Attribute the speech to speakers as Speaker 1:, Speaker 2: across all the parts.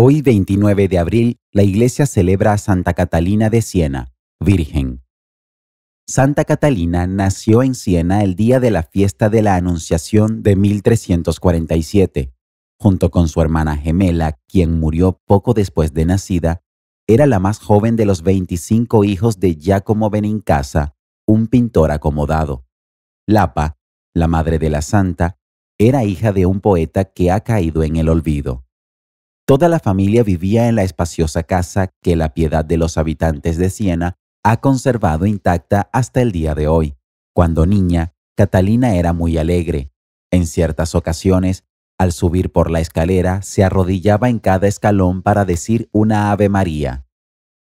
Speaker 1: Hoy 29 de abril, la iglesia celebra a Santa Catalina de Siena, Virgen. Santa Catalina nació en Siena el día de la fiesta de la Anunciación de 1347. Junto con su hermana gemela, quien murió poco después de nacida, era la más joven de los 25 hijos de Giacomo Benincasa, un pintor acomodado. Lapa, la madre de la santa, era hija de un poeta que ha caído en el olvido. Toda la familia vivía en la espaciosa casa que la piedad de los habitantes de Siena ha conservado intacta hasta el día de hoy. Cuando niña, Catalina era muy alegre. En ciertas ocasiones, al subir por la escalera, se arrodillaba en cada escalón para decir una Ave María.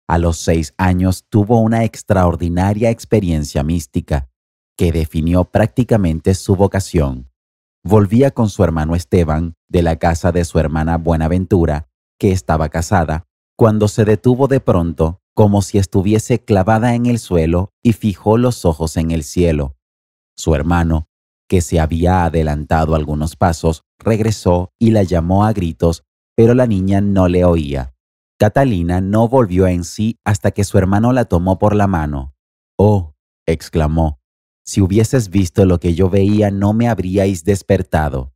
Speaker 1: A los seis años tuvo una extraordinaria experiencia mística, que definió prácticamente su vocación volvía con su hermano Esteban de la casa de su hermana Buenaventura, que estaba casada, cuando se detuvo de pronto, como si estuviese clavada en el suelo, y fijó los ojos en el cielo. Su hermano, que se había adelantado algunos pasos, regresó y la llamó a gritos, pero la niña no le oía. Catalina no volvió en sí hasta que su hermano la tomó por la mano. Oh, exclamó, si hubieses visto lo que yo veía no me habríais despertado.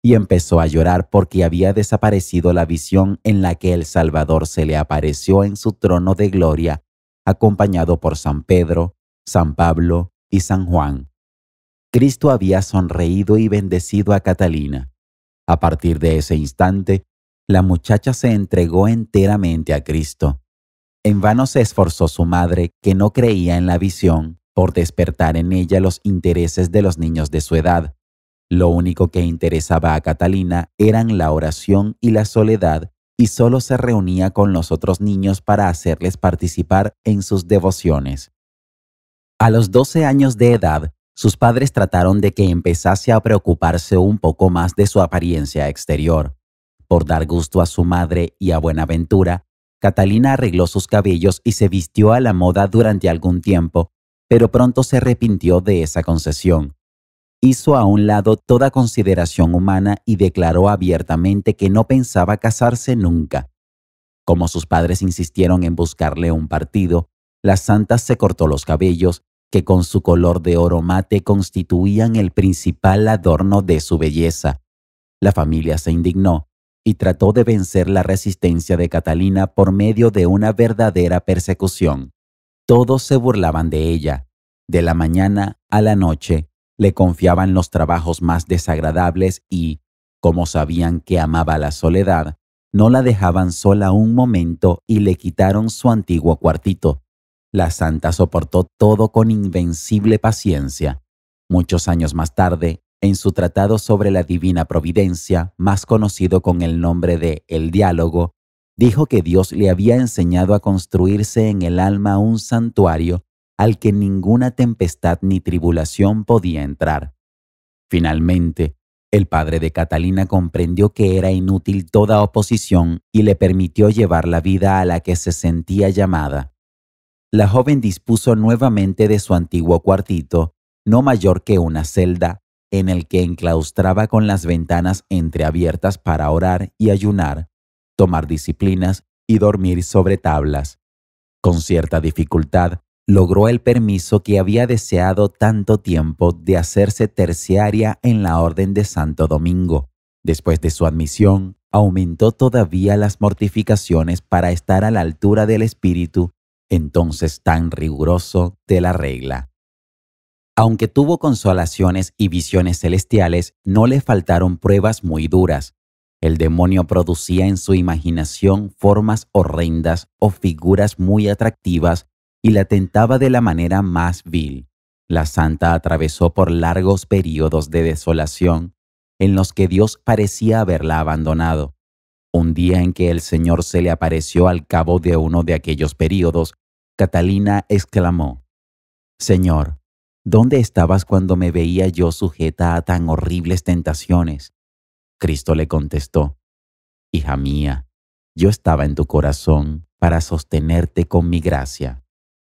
Speaker 1: Y empezó a llorar porque había desaparecido la visión en la que el Salvador se le apareció en su trono de gloria, acompañado por San Pedro, San Pablo y San Juan. Cristo había sonreído y bendecido a Catalina. A partir de ese instante, la muchacha se entregó enteramente a Cristo. En vano se esforzó su madre, que no creía en la visión, por despertar en ella los intereses de los niños de su edad. Lo único que interesaba a Catalina eran la oración y la soledad, y solo se reunía con los otros niños para hacerles participar en sus devociones. A los 12 años de edad, sus padres trataron de que empezase a preocuparse un poco más de su apariencia exterior. Por dar gusto a su madre y a Buenaventura, Catalina arregló sus cabellos y se vistió a la moda durante algún tiempo, pero pronto se arrepintió de esa concesión. Hizo a un lado toda consideración humana y declaró abiertamente que no pensaba casarse nunca. Como sus padres insistieron en buscarle un partido, la santa se cortó los cabellos, que con su color de oro mate constituían el principal adorno de su belleza. La familia se indignó y trató de vencer la resistencia de Catalina por medio de una verdadera persecución. Todos se burlaban de ella. De la mañana a la noche le confiaban los trabajos más desagradables y, como sabían que amaba la soledad, no la dejaban sola un momento y le quitaron su antiguo cuartito. La santa soportó todo con invencible paciencia. Muchos años más tarde, en su tratado sobre la divina providencia, más conocido con el nombre de El diálogo, dijo que Dios le había enseñado a construirse en el alma un santuario al que ninguna tempestad ni tribulación podía entrar. Finalmente, el padre de Catalina comprendió que era inútil toda oposición y le permitió llevar la vida a la que se sentía llamada. La joven dispuso nuevamente de su antiguo cuartito, no mayor que una celda, en el que enclaustraba con las ventanas entreabiertas para orar y ayunar, tomar disciplinas y dormir sobre tablas. Con cierta dificultad, logró el permiso que había deseado tanto tiempo de hacerse terciaria en la Orden de Santo Domingo. Después de su admisión, aumentó todavía las mortificaciones para estar a la altura del espíritu, entonces tan riguroso, de la regla. Aunque tuvo consolaciones y visiones celestiales, no le faltaron pruebas muy duras, el demonio producía en su imaginación formas horrendas o figuras muy atractivas y la tentaba de la manera más vil. La santa atravesó por largos períodos de desolación en los que Dios parecía haberla abandonado. Un día en que el Señor se le apareció al cabo de uno de aquellos períodos, Catalina exclamó, Señor, ¿dónde estabas cuando me veía yo sujeta a tan horribles tentaciones? Cristo le contestó, Hija mía, yo estaba en tu corazón para sostenerte con mi gracia.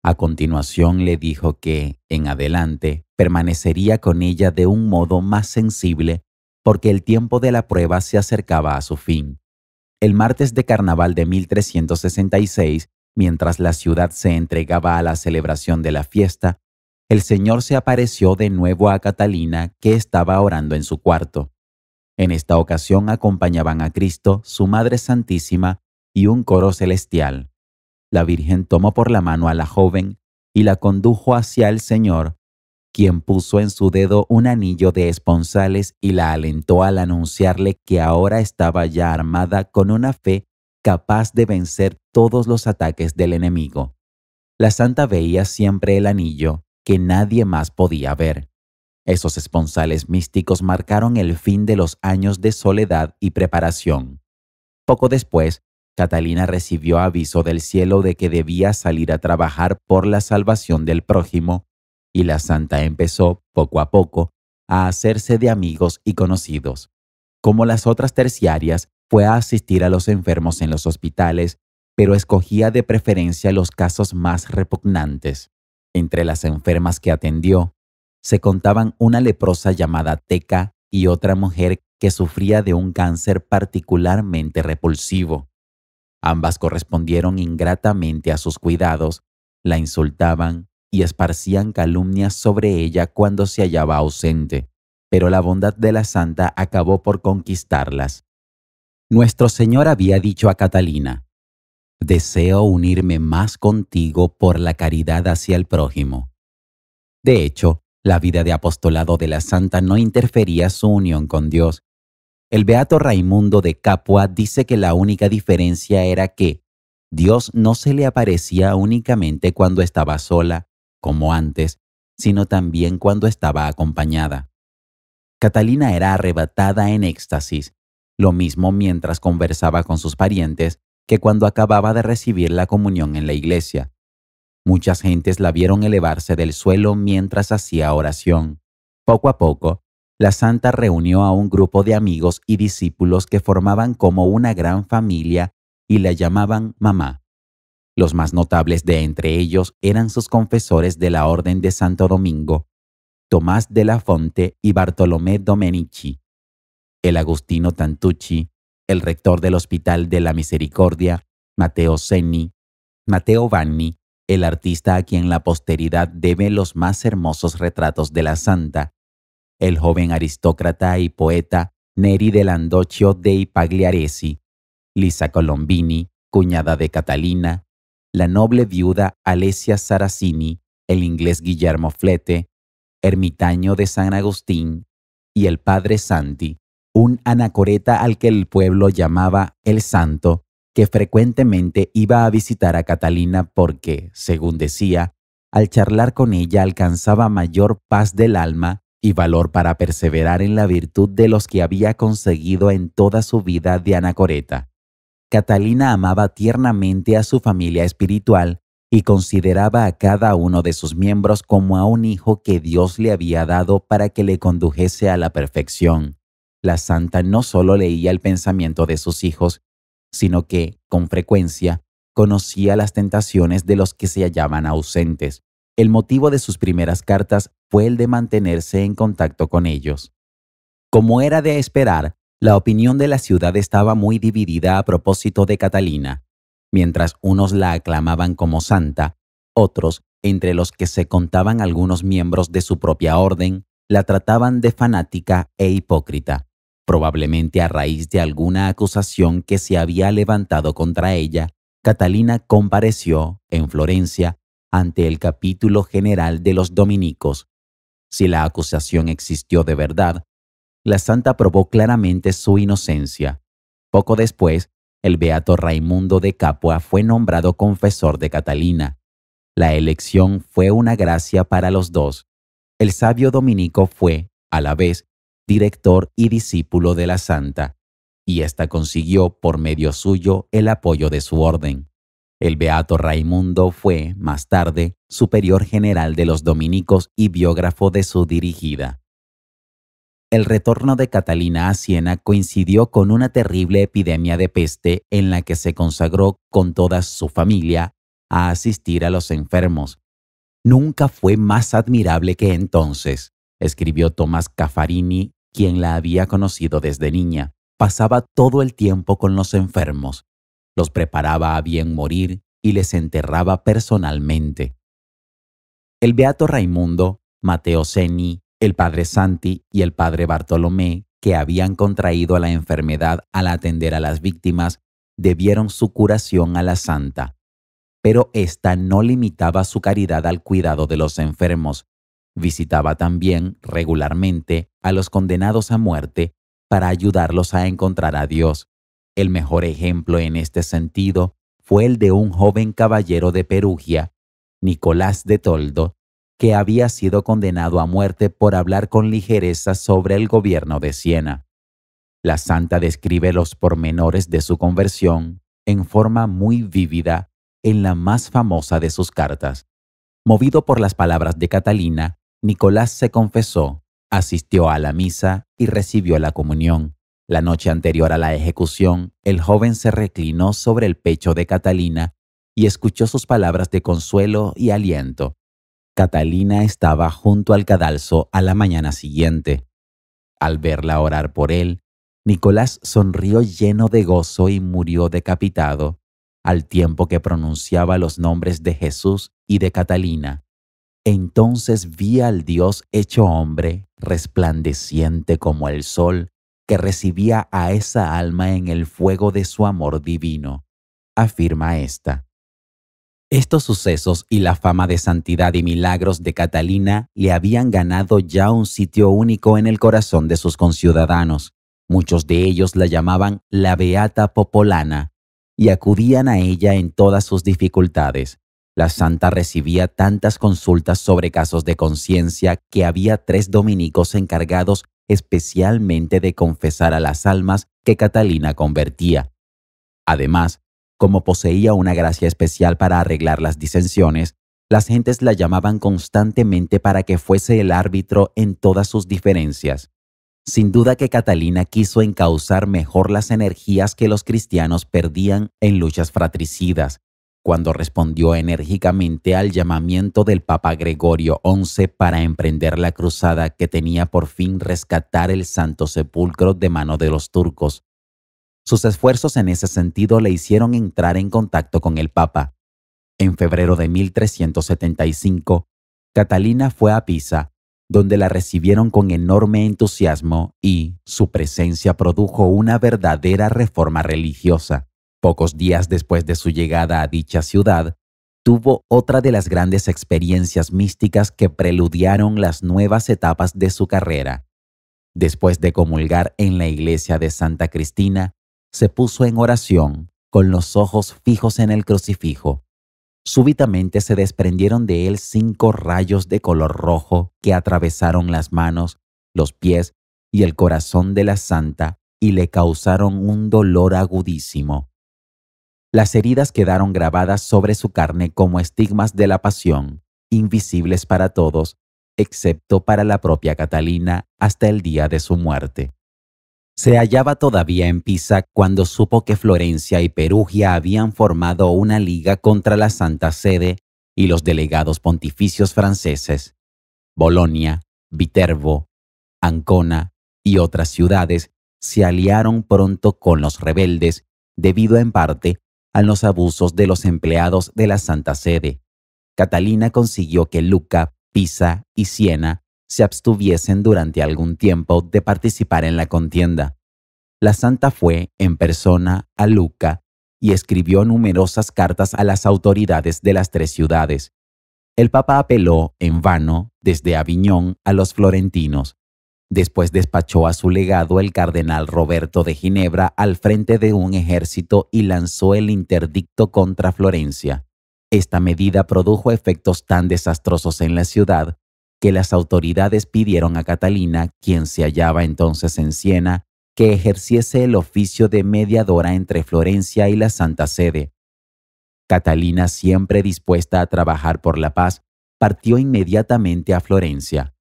Speaker 1: A continuación le dijo que, en adelante, permanecería con ella de un modo más sensible porque el tiempo de la prueba se acercaba a su fin. El martes de carnaval de 1366, mientras la ciudad se entregaba a la celebración de la fiesta, el Señor se apareció de nuevo a Catalina, que estaba orando en su cuarto. En esta ocasión acompañaban a Cristo, su Madre Santísima y un coro celestial. La Virgen tomó por la mano a la joven y la condujo hacia el Señor, quien puso en su dedo un anillo de esponsales y la alentó al anunciarle que ahora estaba ya armada con una fe capaz de vencer todos los ataques del enemigo. La santa veía siempre el anillo que nadie más podía ver. Esos esponsales místicos marcaron el fin de los años de soledad y preparación. Poco después, Catalina recibió aviso del cielo de que debía salir a trabajar por la salvación del prójimo, y la santa empezó, poco a poco, a hacerse de amigos y conocidos. Como las otras terciarias, fue a asistir a los enfermos en los hospitales, pero escogía de preferencia los casos más repugnantes. Entre las enfermas que atendió, se contaban una leprosa llamada Teca y otra mujer que sufría de un cáncer particularmente repulsivo. Ambas correspondieron ingratamente a sus cuidados, la insultaban y esparcían calumnias sobre ella cuando se hallaba ausente, pero la bondad de la santa acabó por conquistarlas. Nuestro Señor había dicho a Catalina, Deseo unirme más contigo por la caridad hacia el prójimo. De hecho, la vida de apostolado de la santa no interfería su unión con Dios. El beato Raimundo de Capua dice que la única diferencia era que Dios no se le aparecía únicamente cuando estaba sola, como antes, sino también cuando estaba acompañada. Catalina era arrebatada en éxtasis, lo mismo mientras conversaba con sus parientes que cuando acababa de recibir la comunión en la iglesia. Muchas gentes la vieron elevarse del suelo mientras hacía oración. Poco a poco, la santa reunió a un grupo de amigos y discípulos que formaban como una gran familia y la llamaban mamá. Los más notables de entre ellos eran sus confesores de la Orden de Santo Domingo, Tomás de la Fonte y Bartolomé Domenici. El agustino Tantucci, el rector del Hospital de la Misericordia, Mateo Senni, Mateo Vanni el artista a quien la posteridad debe los más hermosos retratos de la santa, el joven aristócrata y poeta Neri de Landoccio dei Pagliaresi, Lisa Colombini, cuñada de Catalina, la noble viuda Alessia Saracini, el inglés Guillermo Flete, ermitaño de San Agustín, y el padre Santi, un anacoreta al que el pueblo llamaba el Santo, que frecuentemente iba a visitar a Catalina porque, según decía, al charlar con ella alcanzaba mayor paz del alma y valor para perseverar en la virtud de los que había conseguido en toda su vida de Anacoreta. Catalina amaba tiernamente a su familia espiritual y consideraba a cada uno de sus miembros como a un hijo que Dios le había dado para que le condujese a la perfección. La santa no solo leía el pensamiento de sus hijos, sino que, con frecuencia, conocía las tentaciones de los que se hallaban ausentes. El motivo de sus primeras cartas fue el de mantenerse en contacto con ellos. Como era de esperar, la opinión de la ciudad estaba muy dividida a propósito de Catalina. Mientras unos la aclamaban como santa, otros, entre los que se contaban algunos miembros de su propia orden, la trataban de fanática e hipócrita. Probablemente a raíz de alguna acusación que se había levantado contra ella, Catalina compareció, en Florencia, ante el capítulo general de los dominicos. Si la acusación existió de verdad, la santa probó claramente su inocencia. Poco después, el beato Raimundo de Capua fue nombrado confesor de Catalina. La elección fue una gracia para los dos. El sabio dominico fue, a la vez, director y discípulo de la santa, y ésta consiguió por medio suyo el apoyo de su orden. El beato Raimundo fue, más tarde, superior general de los dominicos y biógrafo de su dirigida. El retorno de Catalina a Siena coincidió con una terrible epidemia de peste en la que se consagró con toda su familia a asistir a los enfermos. Nunca fue más admirable que entonces, escribió Tomás Caffarini quien la había conocido desde niña, pasaba todo el tiempo con los enfermos, los preparaba a bien morir y les enterraba personalmente. El beato Raimundo, Mateo Seni, el padre Santi y el padre Bartolomé, que habían contraído la enfermedad al atender a las víctimas, debieron su curación a la santa. Pero ésta no limitaba su caridad al cuidado de los enfermos, Visitaba también regularmente a los condenados a muerte para ayudarlos a encontrar a Dios. El mejor ejemplo en este sentido fue el de un joven caballero de Perugia, Nicolás de Toldo, que había sido condenado a muerte por hablar con ligereza sobre el gobierno de Siena. La santa describe los pormenores de su conversión en forma muy vívida en la más famosa de sus cartas. Movido por las palabras de Catalina, Nicolás se confesó, asistió a la misa y recibió la comunión. La noche anterior a la ejecución, el joven se reclinó sobre el pecho de Catalina y escuchó sus palabras de consuelo y aliento. Catalina estaba junto al cadalso a la mañana siguiente. Al verla orar por él, Nicolás sonrió lleno de gozo y murió decapitado, al tiempo que pronunciaba los nombres de Jesús y de Catalina. Entonces vi al Dios hecho hombre, resplandeciente como el sol, que recibía a esa alma en el fuego de su amor divino, afirma esta. Estos sucesos y la fama de santidad y milagros de Catalina le habían ganado ya un sitio único en el corazón de sus conciudadanos. Muchos de ellos la llamaban la Beata Popolana y acudían a ella en todas sus dificultades, la santa recibía tantas consultas sobre casos de conciencia que había tres dominicos encargados especialmente de confesar a las almas que Catalina convertía. Además, como poseía una gracia especial para arreglar las disensiones, las gentes la llamaban constantemente para que fuese el árbitro en todas sus diferencias. Sin duda que Catalina quiso encauzar mejor las energías que los cristianos perdían en luchas fratricidas, cuando respondió enérgicamente al llamamiento del Papa Gregorio XI para emprender la cruzada que tenía por fin rescatar el Santo Sepulcro de mano de los turcos. Sus esfuerzos en ese sentido le hicieron entrar en contacto con el Papa. En febrero de 1375, Catalina fue a Pisa, donde la recibieron con enorme entusiasmo y su presencia produjo una verdadera reforma religiosa. Pocos días después de su llegada a dicha ciudad, tuvo otra de las grandes experiencias místicas que preludiaron las nuevas etapas de su carrera. Después de comulgar en la iglesia de Santa Cristina, se puso en oración, con los ojos fijos en el crucifijo. Súbitamente se desprendieron de él cinco rayos de color rojo que atravesaron las manos, los pies y el corazón de la santa y le causaron un dolor agudísimo. Las heridas quedaron grabadas sobre su carne como estigmas de la pasión, invisibles para todos, excepto para la propia Catalina hasta el día de su muerte. Se hallaba todavía en Pisa cuando supo que Florencia y Perugia habían formado una liga contra la Santa Sede y los delegados pontificios franceses. Bolonia, Viterbo, Ancona y otras ciudades se aliaron pronto con los rebeldes, debido en parte a los abusos de los empleados de la Santa Sede. Catalina consiguió que Luca, Pisa y Siena se abstuviesen durante algún tiempo de participar en la contienda. La santa fue en persona a Luca y escribió numerosas cartas a las autoridades de las tres ciudades. El Papa apeló en vano desde Aviñón a los florentinos, Después despachó a su legado el cardenal Roberto de Ginebra al frente de un ejército y lanzó el interdicto contra Florencia. Esta medida produjo efectos tan desastrosos en la ciudad que las autoridades pidieron a Catalina, quien se hallaba entonces en Siena, que ejerciese el oficio de mediadora entre Florencia y la Santa Sede. Catalina, siempre dispuesta a trabajar por la paz, partió inmediatamente a Florencia.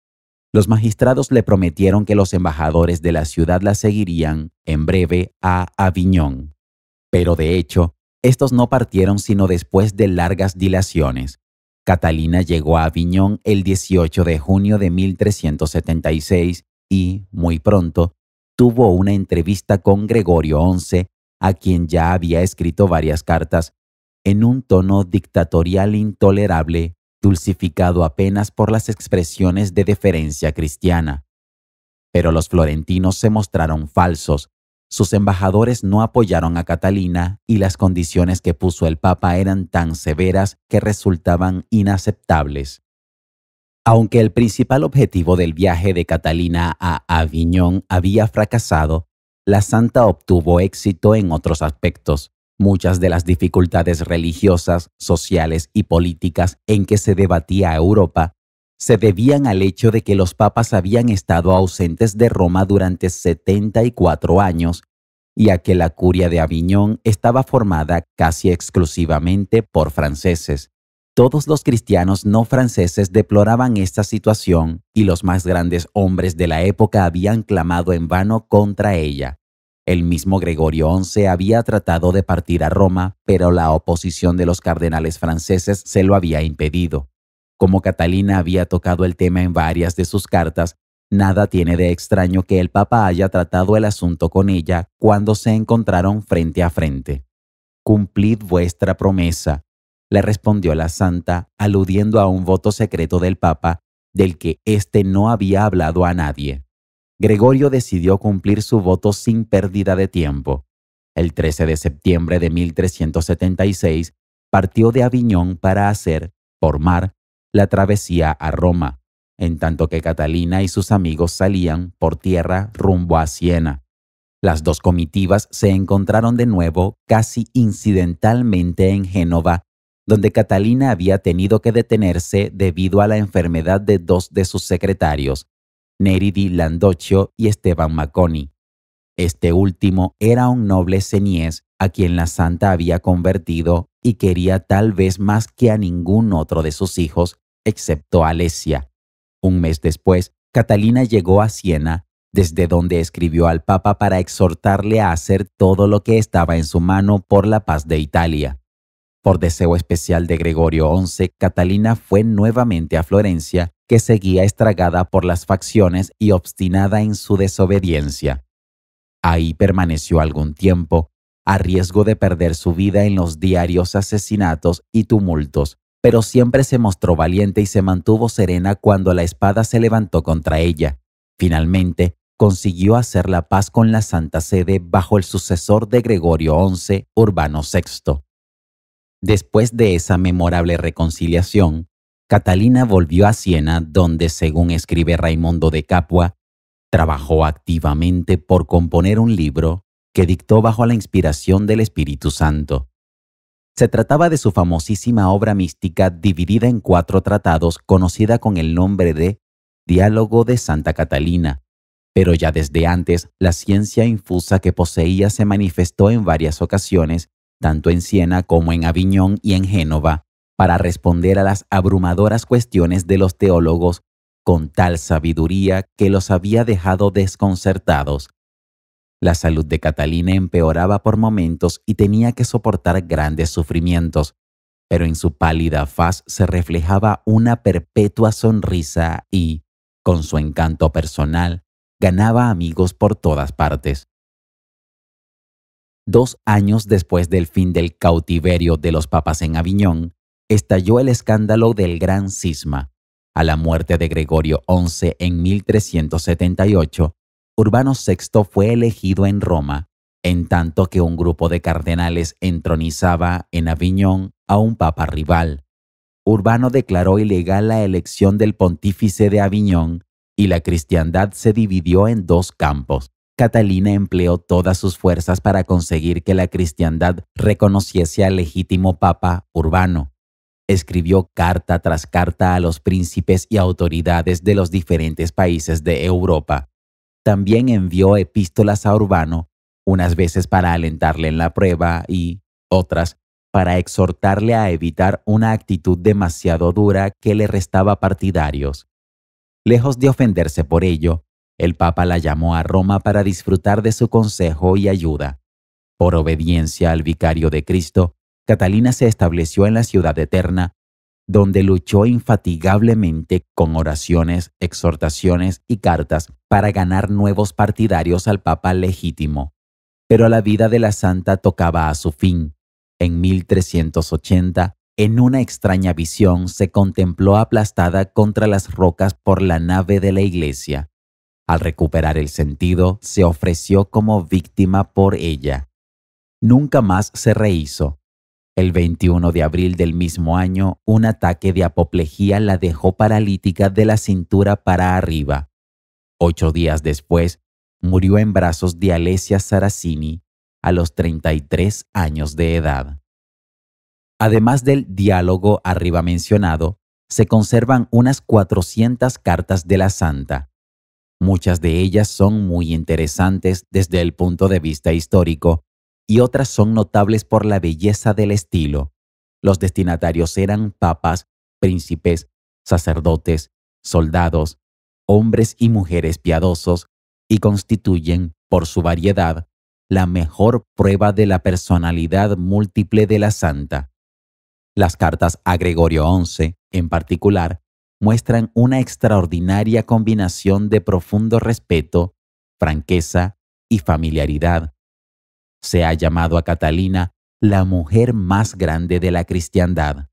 Speaker 1: Los magistrados le prometieron que los embajadores de la ciudad la seguirían en breve a Aviñón. Pero de hecho, estos no partieron sino después de largas dilaciones. Catalina llegó a Aviñón el 18 de junio de 1376 y, muy pronto, tuvo una entrevista con Gregorio XI, a quien ya había escrito varias cartas, en un tono dictatorial intolerable dulcificado apenas por las expresiones de deferencia cristiana. Pero los florentinos se mostraron falsos. Sus embajadores no apoyaron a Catalina y las condiciones que puso el Papa eran tan severas que resultaban inaceptables. Aunque el principal objetivo del viaje de Catalina a Aviñón había fracasado, la santa obtuvo éxito en otros aspectos. Muchas de las dificultades religiosas, sociales y políticas en que se debatía Europa se debían al hecho de que los papas habían estado ausentes de Roma durante 74 años y a que la curia de Aviñón estaba formada casi exclusivamente por franceses. Todos los cristianos no franceses deploraban esta situación y los más grandes hombres de la época habían clamado en vano contra ella. El mismo Gregorio XI había tratado de partir a Roma, pero la oposición de los cardenales franceses se lo había impedido. Como Catalina había tocado el tema en varias de sus cartas, nada tiene de extraño que el Papa haya tratado el asunto con ella cuando se encontraron frente a frente. Cumplid vuestra promesa, le respondió la santa, aludiendo a un voto secreto del Papa, del que éste no había hablado a nadie. Gregorio decidió cumplir su voto sin pérdida de tiempo. El 13 de septiembre de 1376 partió de Aviñón para hacer, por mar, la travesía a Roma, en tanto que Catalina y sus amigos salían por tierra rumbo a Siena. Las dos comitivas se encontraron de nuevo casi incidentalmente en Génova, donde Catalina había tenido que detenerse debido a la enfermedad de dos de sus secretarios, Neridi Landoccio y Esteban Maconi. Este último era un noble Ceñés a quien la santa había convertido y quería tal vez más que a ningún otro de sus hijos, excepto a Alesia. Un mes después, Catalina llegó a Siena, desde donde escribió al Papa para exhortarle a hacer todo lo que estaba en su mano por la paz de Italia. Por deseo especial de Gregorio XI, Catalina fue nuevamente a Florencia, que seguía estragada por las facciones y obstinada en su desobediencia. Ahí permaneció algún tiempo, a riesgo de perder su vida en los diarios asesinatos y tumultos, pero siempre se mostró valiente y se mantuvo serena cuando la espada se levantó contra ella. Finalmente, consiguió hacer la paz con la Santa Sede bajo el sucesor de Gregorio XI, Urbano VI. Después de esa memorable reconciliación, Catalina volvió a Siena, donde, según escribe Raimundo de Capua, trabajó activamente por componer un libro que dictó bajo la inspiración del Espíritu Santo. Se trataba de su famosísima obra mística dividida en cuatro tratados conocida con el nombre de Diálogo de Santa Catalina, pero ya desde antes la ciencia infusa que poseía se manifestó en varias ocasiones tanto en Siena como en Aviñón y en Génova, para responder a las abrumadoras cuestiones de los teólogos con tal sabiduría que los había dejado desconcertados. La salud de Catalina empeoraba por momentos y tenía que soportar grandes sufrimientos, pero en su pálida faz se reflejaba una perpetua sonrisa y, con su encanto personal, ganaba amigos por todas partes. Dos años después del fin del cautiverio de los papas en Aviñón, estalló el escándalo del Gran Cisma. A la muerte de Gregorio XI en 1378, Urbano VI fue elegido en Roma, en tanto que un grupo de cardenales entronizaba en Aviñón a un papa rival. Urbano declaró ilegal la elección del pontífice de Aviñón y la cristiandad se dividió en dos campos. Catalina empleó todas sus fuerzas para conseguir que la cristiandad reconociese al legítimo papa Urbano. Escribió carta tras carta a los príncipes y autoridades de los diferentes países de Europa. También envió epístolas a Urbano, unas veces para alentarle en la prueba y otras para exhortarle a evitar una actitud demasiado dura que le restaba partidarios. Lejos de ofenderse por ello, el Papa la llamó a Roma para disfrutar de su consejo y ayuda. Por obediencia al vicario de Cristo, Catalina se estableció en la ciudad eterna, donde luchó infatigablemente con oraciones, exhortaciones y cartas para ganar nuevos partidarios al Papa legítimo. Pero la vida de la santa tocaba a su fin. En 1380, en una extraña visión, se contempló aplastada contra las rocas por la nave de la iglesia. Al recuperar el sentido, se ofreció como víctima por ella. Nunca más se rehizo. El 21 de abril del mismo año, un ataque de apoplejía la dejó paralítica de la cintura para arriba. Ocho días después, murió en brazos de Alessia Saracini, a los 33 años de edad. Además del diálogo arriba mencionado, se conservan unas 400 cartas de la santa, Muchas de ellas son muy interesantes desde el punto de vista histórico y otras son notables por la belleza del estilo. Los destinatarios eran papas, príncipes, sacerdotes, soldados, hombres y mujeres piadosos y constituyen, por su variedad, la mejor prueba de la personalidad múltiple de la santa. Las cartas a Gregorio XI, en particular, muestran una extraordinaria combinación de profundo respeto, franqueza y familiaridad. Se ha llamado a Catalina la mujer más grande de la cristiandad.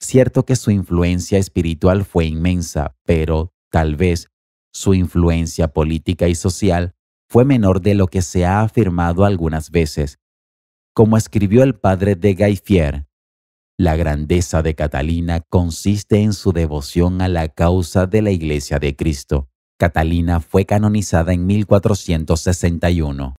Speaker 1: Cierto que su influencia espiritual fue inmensa, pero, tal vez, su influencia política y social fue menor de lo que se ha afirmado algunas veces. Como escribió el padre de Gaifier, la grandeza de Catalina consiste en su devoción a la causa de la Iglesia de Cristo. Catalina fue canonizada en 1461.